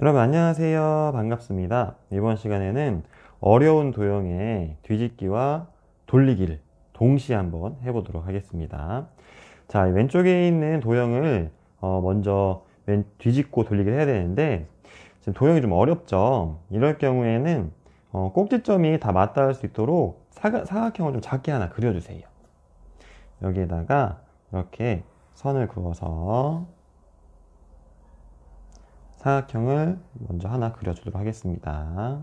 여러분 안녕하세요 반갑습니다 이번 시간에는 어려운 도형의 뒤집기와 돌리기를 동시에 한번 해보도록 하겠습니다 자 왼쪽에 있는 도형을 어, 먼저 뒤집고 돌리기를 해야 되는데 지금 도형이 좀 어렵죠 이럴 경우에는 어, 꼭지점이 다 맞닿을 수 있도록 사각, 사각형을 좀 작게 하나 그려주세요 여기에다가 이렇게 선을 그어서 사각형을 먼저 하나 그려주도록 하겠습니다.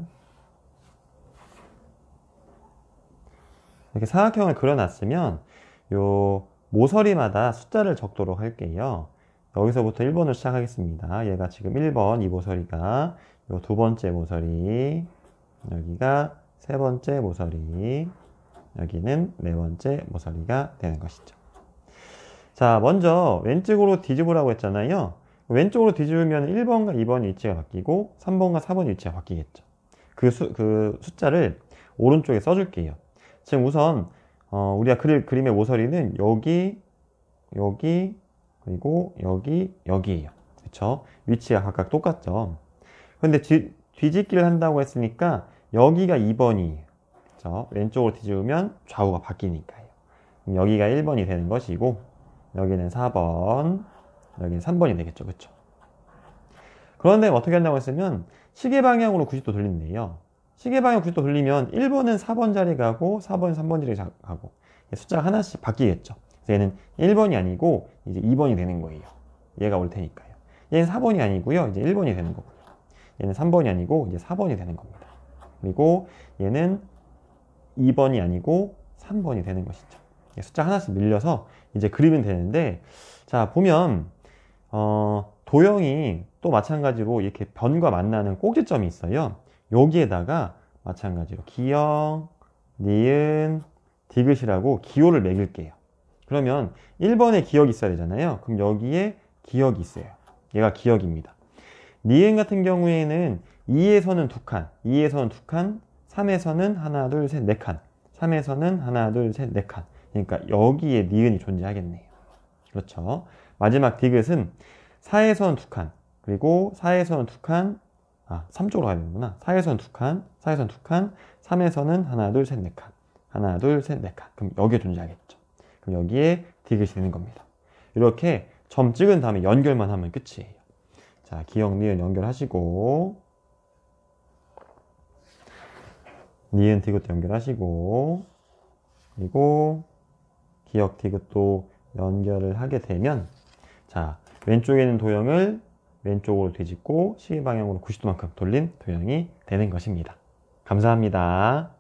이렇게 사각형을 그려놨으면 요 모서리마다 숫자를 적도록 할게요. 여기서부터 1번을 시작하겠습니다. 얘가 지금 1번 이 모서리가 요 두 번째 모서리 여기가 세 번째 모서리 여기는 네 번째 모서리가 되는 것이죠. 자 먼저 왼쪽으로 뒤집으라고 했잖아요. 왼쪽으로 뒤집으면 1번과 2번 위치가 바뀌고 3번과 4번 위치가 바뀌겠죠. 그, 수, 그 숫자를 오른쪽에 써줄게요. 지금 우선 어, 우리가 그릴 그림의 모서리는 여기, 여기, 그리고 여기, 여기에요그렇 위치가 각각 똑같죠. 근데 뒤, 뒤집기를 한다고 했으니까 여기가 2번이에요. 그렇 왼쪽으로 뒤집으면 좌우가 바뀌니까요. 여기가 1번이 되는 것이고 여기는 4번, 여기는 3번이 되겠죠. 그렇죠 그런데 뭐 어떻게 한다고 했으면 시계 방향으로 90도 돌리는데요. 시계 방향 90도 돌리면 1번은 4번 자리 가고 4번은 3번 자리 가고 숫자가 하나씩 바뀌겠죠. 그래서 얘는 1번이 아니고 이제 2번이 되는 거예요. 얘가 올 테니까요. 얘는 4번이 아니고요. 이제 1번이 되는 거고요. 얘는 3번이 아니고 이제 4번이 되는 겁니다. 그리고 얘는 2번이 아니고 3번이 되는 것이죠. 숫자 하나씩 밀려서 이제 그리면 되는데 자 보면 어, 도형이 또 마찬가지로 이렇게 변과 만나는 꼭지점이 있어요. 여기에다가 마찬가지로 기역, 니은, 디귿이라고 기호를 매길게요. 그러면 1번에 기역이 있어야 되잖아요. 그럼 여기에 기역이 있어요. 얘가 기역입니다. 니은 같은 경우에는 2에서는 2칸, 2에서는 2칸, 3에서는 하나, 둘, 셋, 4칸, 3에서는 하나, 둘, 셋, 4칸. 그러니까 여기에 니은이 존재하겠네요. 그렇죠. 마지막 디귿은 4에서는 2칸, 그리고 4에서는 2칸, 아, 3쪽으로 가야 되는구나. 4에서는 2칸, 4에서는 2칸, 3에서는 하나, 둘, 셋, 네 칸. 하나, 둘, 셋, 네 칸. 그럼 여기에 존재하겠죠. 그럼 여기에 디귿이 되는 겁니다. 이렇게 점 찍은 다음에 연결만 하면 끝이에요. 자, 기억, 니은 연결하시고, 니은 디귿도 연결하시고, 그리고 기억 디귿도 연결을 하게 되면 자 왼쪽에 있는 도형을 왼쪽으로 뒤집고 시계 방향으로 90도만큼 돌린 도형이 되는 것입니다. 감사합니다.